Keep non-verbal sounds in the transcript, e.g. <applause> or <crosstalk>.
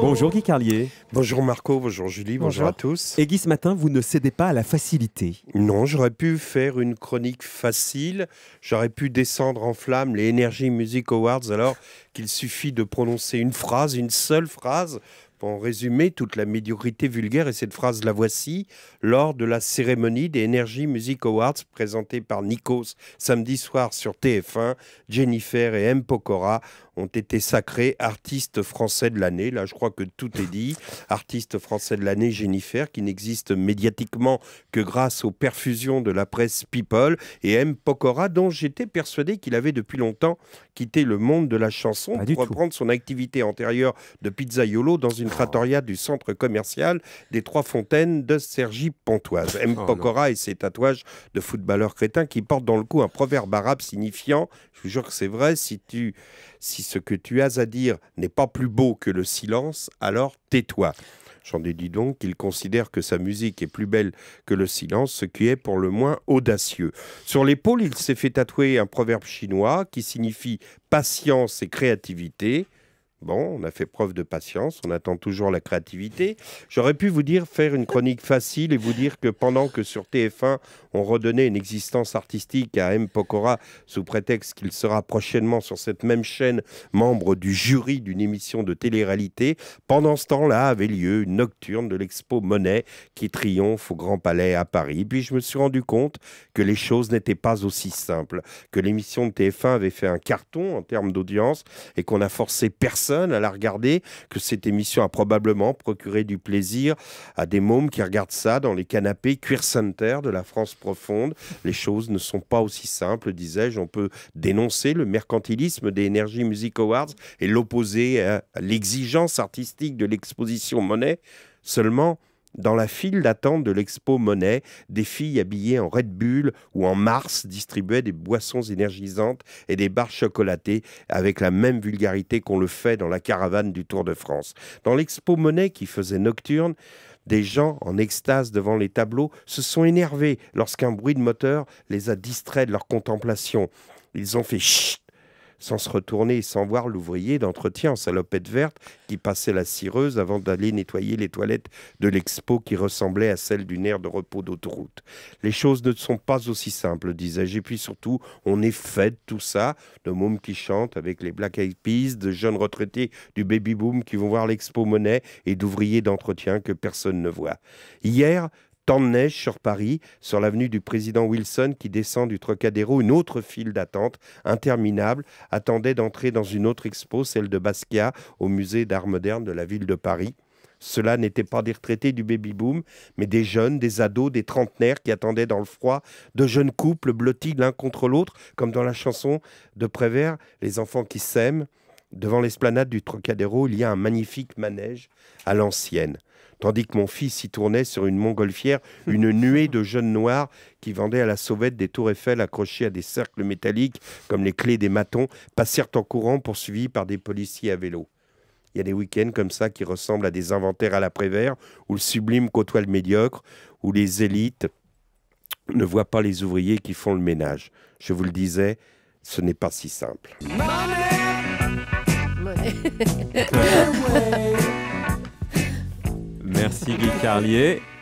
Bonjour Guy Carlier. Bonjour Marco, bonjour Julie, bonjour, à tous. Et Guy, ce matin, vous ne cédez pas à la facilité. Non, j'aurais pu faire une chronique facile. J'aurais pu descendre en flamme les Energy Music Awards alors qu'il suffit de prononcer une phrase, une seule phrase, pour en résumer toute la médiocrité vulgaire, et cette phrase la voici, lors de la cérémonie des Energy Music Awards présentée par Nikos samedi soir sur TF1, Jennifer et M. Pokora ont été sacrés artistes français de l'année. Là, je crois que tout est dit. Artiste français de l'année, Jennifer, qui n'existe médiatiquement que grâce aux perfusions de la presse People, et M. Pokora, dont j'étais persuadé qu'il avait depuis longtemps quitté le monde de la chanson pour reprendre son activité antérieure de pizzaiolo dans une une du centre commercial des Trois Fontaines de Sergi pontoise M. Oh Pokora et ses tatouages de footballeur crétin qui portent dans le cou un proverbe arabe signifiant, je vous jure que c'est vrai, si, tu, si ce que tu as à dire n'est pas plus beau que le silence, alors tais-toi. J'en ai dit donc qu'il considère que sa musique est plus belle que le silence, ce qui est pour le moins audacieux. Sur l'épaule, il s'est fait tatouer un proverbe chinois qui signifie patience et créativité. Bon, on a fait preuve de patience, on attend toujours la créativité. J'aurais pu vous dire faire une chronique facile et vous dire que pendant que sur TF1, on redonnait une existence artistique à M. Pokora sous prétexte qu'il sera prochainement sur cette même chaîne membre du jury d'une émission de télé-réalité, pendant ce temps-là avait lieu une nocturne de l'expo Monet qui triomphe au Grand Palais à Paris. Puis je me suis rendu compte que les choses n'étaient pas aussi simples, que l'émission de TF1 avait fait un carton en termes d'audience et qu'on n'a forcé personne à la regarder, que cette émission a probablement procuré du plaisir à des mômes qui regardent ça dans les canapés Queer Center de la France profonde. Les choses ne sont pas aussi simples, disais-je. On peut dénoncer le mercantilisme des Energy Music Awards et l'opposer à l'exigence artistique de l'exposition Monet. Seulement, dans la file d'attente de l'expo Monet, des filles habillées en Red Bull ou en Mars distribuaient des boissons énergisantes et des barres chocolatées avec la même vulgarité qu'on le fait dans la caravane du Tour de France. Dans l'expo Monet qui faisait nocturne, des gens en extase devant les tableaux se sont énervés lorsqu'un bruit de moteur les a distraits de leur contemplation. Ils ont fait chut sans se retourner et sans voir l'ouvrier d'entretien en salopette verte qui passait la cireuse avant d'aller nettoyer les toilettes de l'expo qui ressemblait à celle d'une aire de repos d'autoroute. Les choses ne sont pas aussi simples, disais-je. Et puis surtout, on est fait de tout ça, de mômes qui chantent avec les Black Eyed Peas, de jeunes retraités du baby boom qui vont voir l'expo monnaie et d'ouvriers d'entretien que personne ne voit. Hier, Tant de neige sur Paris, sur l'avenue du président Wilson qui descend du Trocadéro, une autre file d'attente interminable attendait d'entrer dans une autre expo, celle de Basquiat, au musée d'art moderne de la ville de Paris. Cela n'était pas des retraités du baby-boom, mais des jeunes, des ados, des trentenaires qui attendaient dans le froid, de jeunes couples blottis l'un contre l'autre, comme dans la chanson de Prévert, Les enfants qui s'aiment. Devant l'esplanade du Trocadéro, il y a un magnifique manège à l'ancienne. Tandis que mon fils y tournait sur une montgolfière une <laughs> nuée de jeunes noirs qui vendaient à la sauvette des tours Eiffel accrochées à des cercles métalliques comme les clés des matons, passèrent en courant poursuivis par des policiers à vélo. Il y a des week-ends comme ça qui ressemblent à des inventaires à la prévère où le sublime côtoie le médiocre, où les élites ne voient pas les ouvriers qui font le ménage. Je vous le disais, ce n'est pas si simple. Merci Guy Carlier.